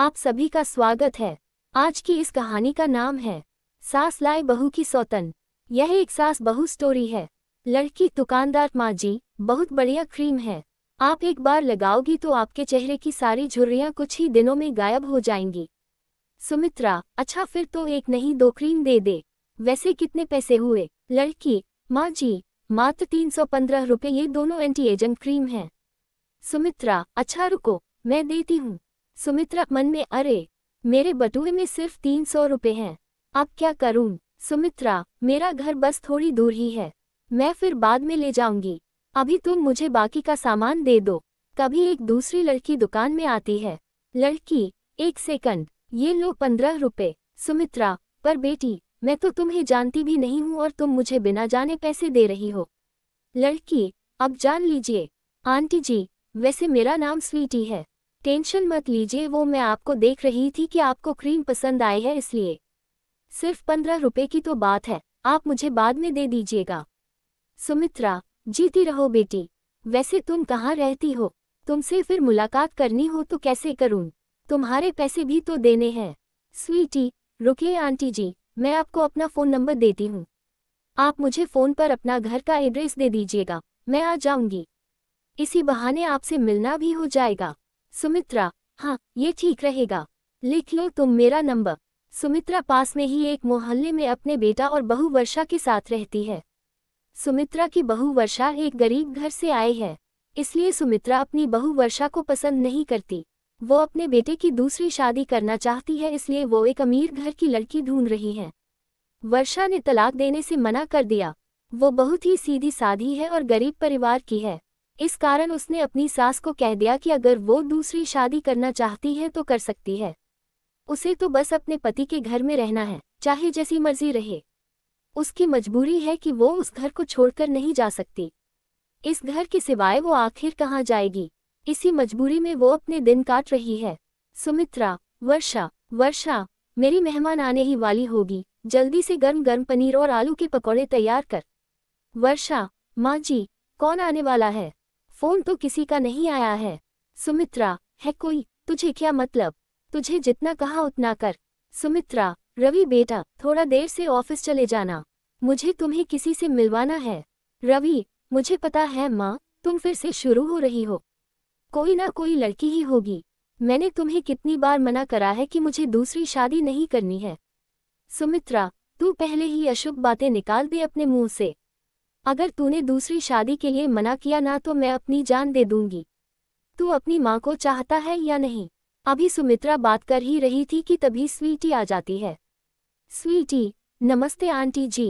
आप सभी का स्वागत है आज की इस कहानी का नाम है सास लाए बहू की सौतन यह एक सास बहू स्टोरी है लड़की दुकानदार माँ जी बहुत बढ़िया क्रीम है आप एक बार लगाओगी तो आपके चेहरे की सारी झुर्रियाँ कुछ ही दिनों में गायब हो जाएंगी सुमित्रा अच्छा फिर तो एक नहीं दो क्रीम दे दे वैसे कितने पैसे हुए लड़की माँ जी मात्र तीन सौ पंद्रह रुपये ये दोनों एंटी एजेंट क्रीम हैं सुमित्रा अच्छा रुको मैं देती हूँ सुमित्रा मन में अरे मेरे बटुए में सिर्फ तीन सौ रुपये हैं अब क्या करूं सुमित्रा मेरा घर बस थोड़ी दूर ही है मैं फिर बाद में ले जाऊंगी अभी तुम मुझे बाकी का सामान दे दो कभी एक दूसरी लड़की दुकान में आती है लड़की एक सेकंड ये लो पंद्रह रुपये सुमित्रा पर बेटी मैं तो तुम्हें जानती भी नहीं हूँ और तुम मुझे बिना जाने पैसे दे रही हो लड़की अब जान लीजिए आंटी जी वैसे मेरा नाम स्वीटी है टेंशन मत लीजिए वो मैं आपको देख रही थी कि आपको क्रीम पसंद आई है इसलिए सिर्फ पंद्रह रुपये की तो बात है आप मुझे बाद में दे दीजिएगा सुमित्रा जीती रहो बेटी वैसे तुम कहाँ रहती हो तुमसे फिर मुलाकात करनी हो तो कैसे करूँ तुम्हारे पैसे भी तो देने हैं स्वीटी रुकिए आंटी जी मैं आपको अपना फ़ोन नंबर देती हूँ आप मुझे फ़ोन पर अपना घर का एड्रेस दे दीजिएगा मैं आ जाऊँगी इसी बहाने आपसे मिलना भी हो जाएगा सुमित्रा हाँ ये ठीक रहेगा लिख लो तुम मेरा नंबर सुमित्रा पास में ही एक मोहल्ले में अपने बेटा और बहु वर्षा के साथ रहती है सुमित्रा की बहु वर्षा एक गरीब घर से आई है इसलिए सुमित्रा अपनी बहु वर्षा को पसंद नहीं करती वो अपने बेटे की दूसरी शादी करना चाहती है इसलिए वो एक अमीर घर की लड़की ढूंढ रही है वर्षा ने तलाक देने से मना कर दिया वो बहुत ही सीधी साधी है और गरीब परिवार की है इस कारण उसने अपनी सास को कह दिया कि अगर वो दूसरी शादी करना चाहती है तो कर सकती है उसे तो बस अपने पति के घर में रहना है चाहे जैसी मर्जी रहे उसकी मजबूरी है कि वो उस घर को छोड़कर नहीं जा सकती इस घर के सिवाय वो आखिर कहाँ जाएगी इसी मजबूरी में वो अपने दिन काट रही है सुमित्रा वर्षा वर्षा मेरी मेहमान आने ही वाली होगी जल्दी से गर्म गर्म पनीर और आलू के पकौड़े तैयार कर वर्षा माँ जी कौन आने वाला है फोन तो किसी का नहीं आया है सुमित्रा है कोई तुझे क्या मतलब तुझे जितना कहा उतना कर सुमित्रा रवि बेटा थोड़ा देर से ऑफिस चले जाना मुझे तुम्हें किसी से मिलवाना है रवि मुझे पता है माँ तुम फिर से शुरू हो रही हो कोई ना कोई लड़की ही होगी मैंने तुम्हें कितनी बार मना करा है कि मुझे दूसरी शादी नहीं करनी है सुमित्रा तू पहले ही अशुभ बातें निकाल दे अपने मुंह से अगर तूने दूसरी शादी के लिए मना किया ना तो मैं अपनी जान दे दूंगी तू अपनी माँ को चाहता है या नहीं अभी सुमित्रा बात कर ही रही थी कि तभी स्वीटी आ जाती है स्वीटी नमस्ते आंटी जी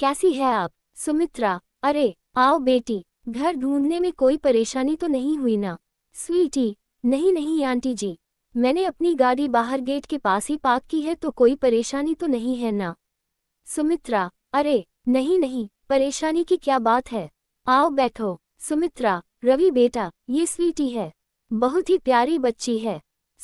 कैसी है आप सुमित्रा अरे आओ बेटी घर ढूंढने में कोई परेशानी तो नहीं हुई ना स्वीटी नहीं नहीं आंटी जी मैंने अपनी गाड़ी बाहर गेट के पास ही पार्क की है तो कोई परेशानी तो नहीं है ना सुमित्रा अरे नहीं नहीं परेशानी की क्या बात है आओ बैठो सुमित्रा रवि बेटा ये स्वीटी है बहुत ही प्यारी बच्ची है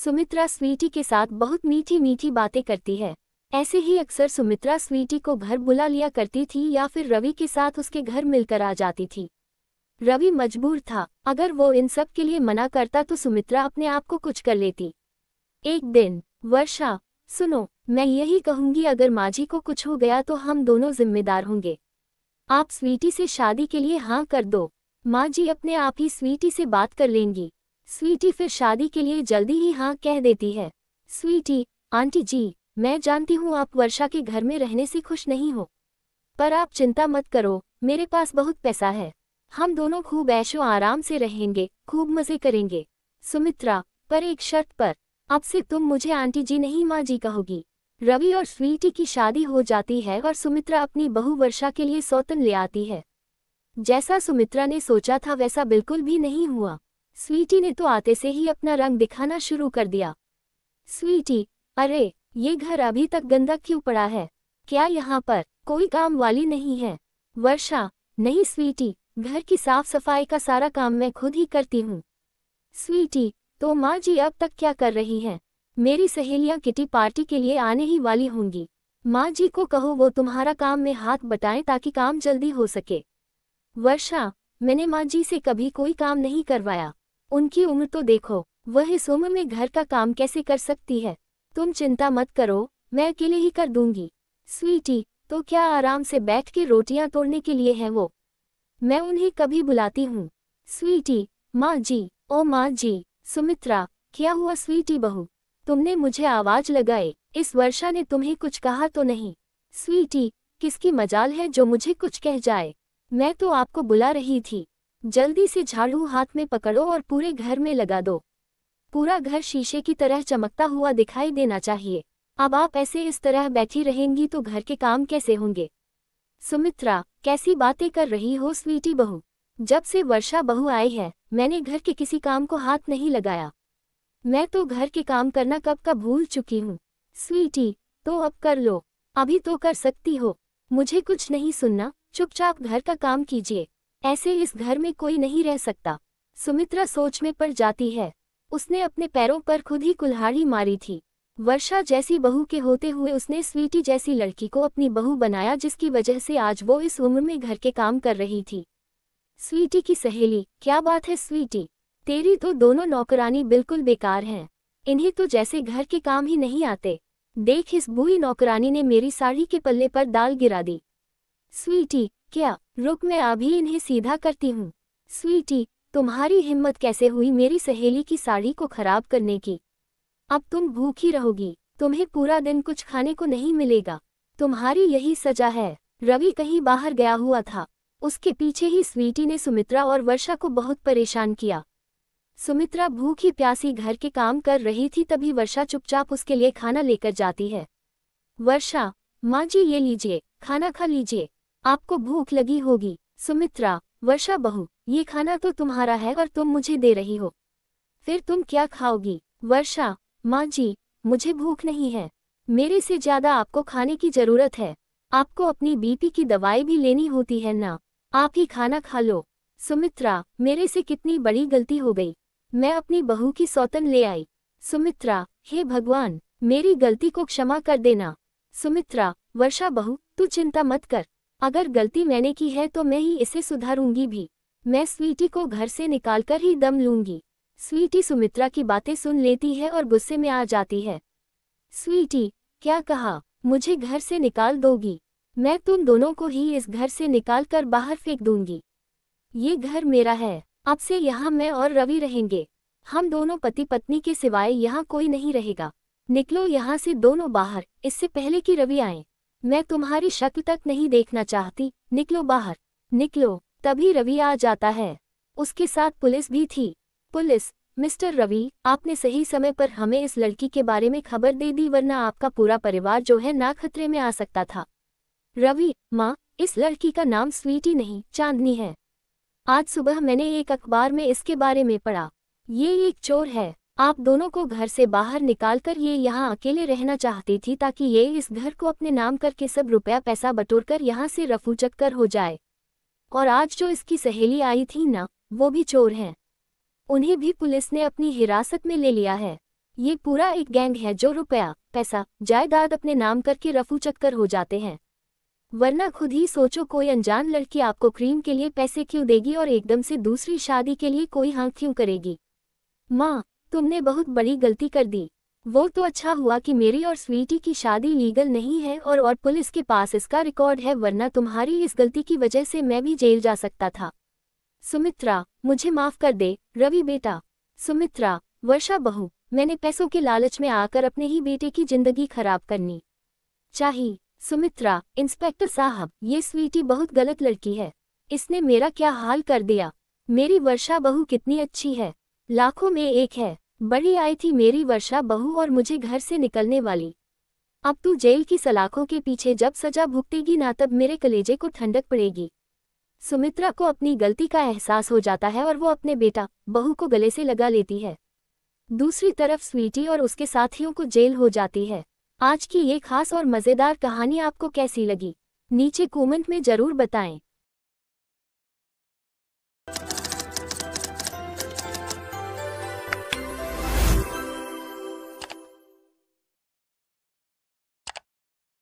सुमित्रा स्वीटी के साथ बहुत मीठी मीठी बातें करती है ऐसे ही अक्सर सुमित्रा स्वीटी को घर बुला लिया करती थी या फिर रवि के साथ उसके घर मिलकर आ जाती थी रवि मजबूर था अगर वो इन सब के लिए मना करता तो सुमित्रा अपने आप को कुछ कर लेती एक दिन वर्षा सुनो मैं यही कहूंगी अगर माझी को कुछ हो गया तो हम दोनों जिम्मेदार होंगे आप स्वीटी से शादी के लिए हाँ कर दो माँ जी अपने आप ही स्वीटी से बात कर लेंगी स्वीटी फिर शादी के लिए जल्दी ही हाँ कह देती है स्वीटी आंटी जी मैं जानती हूँ आप वर्षा के घर में रहने से खुश नहीं हो पर आप चिंता मत करो मेरे पास बहुत पैसा है हम दोनों खूब ऐशो आराम से रहेंगे खूब मज़े करेंगे सुमित्रा पर एक शर्त पर अब से तुम मुझे आंटी जी नहीं माँ जी कहोगी रवि और स्वीटी की शादी हो जाती है और सुमित्रा अपनी बहु वर्षा के लिए सौतन ले आती है जैसा सुमित्रा ने सोचा था वैसा बिल्कुल भी नहीं हुआ स्वीटी ने तो आते से ही अपना रंग दिखाना शुरू कर दिया स्वीटी अरे ये घर अभी तक गंदा क्यों पड़ा है क्या यहाँ पर कोई काम वाली नहीं है वर्षा नहीं स्वीटी घर की साफ सफाई का सारा काम मैं खुद ही करती हूँ स्वीटी तो माँ जी अब तक क्या कर रही हैं मेरी सहेलियां किटी पार्टी के लिए आने ही वाली होंगी माँ जी को कहो वो तुम्हारा काम में हाथ बटाएं ताकि काम जल्दी हो सके वर्षा मैंने माँ जी से कभी कोई काम नहीं करवाया उनकी उम्र तो देखो वह इस उम्र में घर का काम कैसे कर सकती है तुम चिंता मत करो मैं अकेले ही कर दूंगी स्वीटी तो क्या आराम से बैठ के रोटियां तोड़ने के लिए है वो मैं उन्हें कभी बुलाती हूँ स्वीटी माँ जी ओ माँ जी सुमित्रा क्या हुआ स्वीटी बहू तुमने मुझे आवाज लगाई इस वर्षा ने तुम्हें कुछ कहा तो नहीं स्वीटी किसकी मजाल है जो मुझे कुछ कह जाए मैं तो आपको बुला रही थी जल्दी से झाड़ू हाथ में पकड़ो और पूरे घर में लगा दो पूरा घर शीशे की तरह चमकता हुआ दिखाई देना चाहिए अब आप ऐसे इस तरह बैठी रहेंगी तो घर के काम कैसे होंगे सुमित्रा कैसी बातें कर रही हो स्वीटी बहू जब से वर्षा बहू आई है मैंने घर के किसी काम को हाथ नहीं लगाया मैं तो घर के काम करना कब का भूल चुकी हूँ स्वीटी तो अब कर लो अभी तो कर सकती हो मुझे कुछ नहीं सुनना चुपचाप घर का काम कीजिए ऐसे इस घर में कोई नहीं रह सकता सुमित्रा सोच में पड़ जाती है उसने अपने पैरों पर खुद ही कुल्हाड़ी मारी थी वर्षा जैसी बहू के होते हुए उसने स्वीटी जैसी लड़की को अपनी बहू बनाया जिसकी वजह से आज वो इस उम्र में घर के काम कर रही थी स्वीटी की सहेली क्या बात है स्वीटी तेरी तो दोनों नौकरानी बिल्कुल बेकार हैं इन्हें तो जैसे घर के काम ही नहीं आते देख इस बूढ़ी नौकरानी ने मेरी साड़ी के पल्ले पर दाल गिरा दी स्वीटी क्या रुक मैं अभी इन्हें सीधा करती हूँ स्वीटी तुम्हारी हिम्मत कैसे हुई मेरी सहेली की साड़ी को खराब करने की अब तुम भूखी रहोगी तुम्हें पूरा दिन कुछ खाने को नहीं मिलेगा तुम्हारी यही सजा है रवि कहीं बाहर गया हुआ था उसके पीछे ही स्वीटी ने सुमित्रा और वर्षा को बहुत परेशान किया सुमित्रा भूखी प्यासी घर के काम कर रही थी तभी वर्षा चुपचाप उसके लिए खाना लेकर जाती है वर्षा माँ जी ये लीजिए खाना खा लीजिए आपको भूख लगी होगी सुमित्रा वर्षा बहू ये खाना तो तुम्हारा है और तुम मुझे दे रही हो फिर तुम क्या खाओगी वर्षा माँ जी मुझे भूख नहीं है मेरे से ज्यादा आपको खाने की जरूरत है आपको अपनी बीपी की दवाई भी लेनी होती है ना आप ही खाना खा लो सुमित्रा मेरे से कितनी बड़ी गलती हो गई मैं अपनी बहू की सौतन ले आई सुमित्रा हे भगवान मेरी गलती को क्षमा कर देना सुमित्रा वर्षा बहू तू चिंता मत कर अगर गलती मैंने की है तो मैं ही इसे सुधारूंगी भी मैं स्वीटी को घर से निकालकर ही दम लूंगी स्वीटी सुमित्रा की बातें सुन लेती है और गुस्से में आ जाती है स्वीटी क्या कहा मुझे घर से निकाल दोगी मैं तुम दोनों को ही इस घर से निकाल कर बाहर फेंक दूंगी ये घर मेरा है अब से यहाँ मैं और रवि रहेंगे हम दोनों पति पत्नी के सिवाय यहाँ कोई नहीं रहेगा निकलो यहाँ से दोनों बाहर इससे पहले कि रवि आए मैं तुम्हारी शक्ल तक नहीं देखना चाहती निकलो बाहर निकलो तभी रवि आ जाता है उसके साथ पुलिस भी थी पुलिस मिस्टर रवि आपने सही समय पर हमें इस लड़की के बारे में खबर दे दी वरना आपका पूरा परिवार जो है ना खतरे में आ सकता था रवि माँ इस लड़की का नाम स्वीटी नहीं चांदनी है आज सुबह मैंने एक अखबार में इसके बारे में पढ़ा ये एक चोर है आप दोनों को घर से बाहर निकालकर ये यहाँ अकेले रहना चाहती थी ताकि ये इस घर को अपने नाम करके सब रुपया पैसा बटोरकर यहाँ से रफू चक्कर हो जाए और आज जो इसकी सहेली आई थी ना वो भी चोर हैं उन्हें भी पुलिस ने अपनी हिरासत में ले लिया है ये पूरा एक गैंग है जो रुपया पैसा जायदाद अपने नाम करके रफू चक्कर हो जाते हैं वरना खुद ही सोचो कोई अनजान लड़की आपको क्रीम के लिए पैसे क्यों देगी और एकदम से दूसरी शादी के लिए कोई हाँ क्यों करेगी माँ तुमने बहुत बड़ी गलती कर दी वो तो अच्छा हुआ कि मेरी और स्वीटी की शादी लीगल नहीं है और और पुलिस के पास इसका रिकॉर्ड है वरना तुम्हारी इस गलती की वजह से मैं भी जेल जा सकता था सुमित्रा मुझे माफ कर दे रवि बेटा सुमित्रा वर्षा बहू मैंने पैसों के लालच में आकर अपने ही बेटे की जिंदगी खराब करनी चाहिए सुमित्रा इंस्पेक्टर साहब ये स्वीटी बहुत गलत लड़की है इसने मेरा क्या हाल कर दिया मेरी वर्षा बहू कितनी अच्छी है लाखों में एक है बड़ी आई थी मेरी वर्षा बहू और मुझे घर से निकलने वाली अब तू जेल की सलाखों के पीछे जब सजा भुगतेगी ना तब मेरे कलेजे को ठंडक पड़ेगी सुमित्रा को अपनी गलती का एहसास हो जाता है और वो अपने बेटा बहू को गले से लगा लेती है दूसरी तरफ स्वीटी और उसके साथियों को जेल हो जाती है आज की ये खास और मज़ेदार कहानी आपको कैसी लगी नीचे कमेंट में ज़रूर बताएं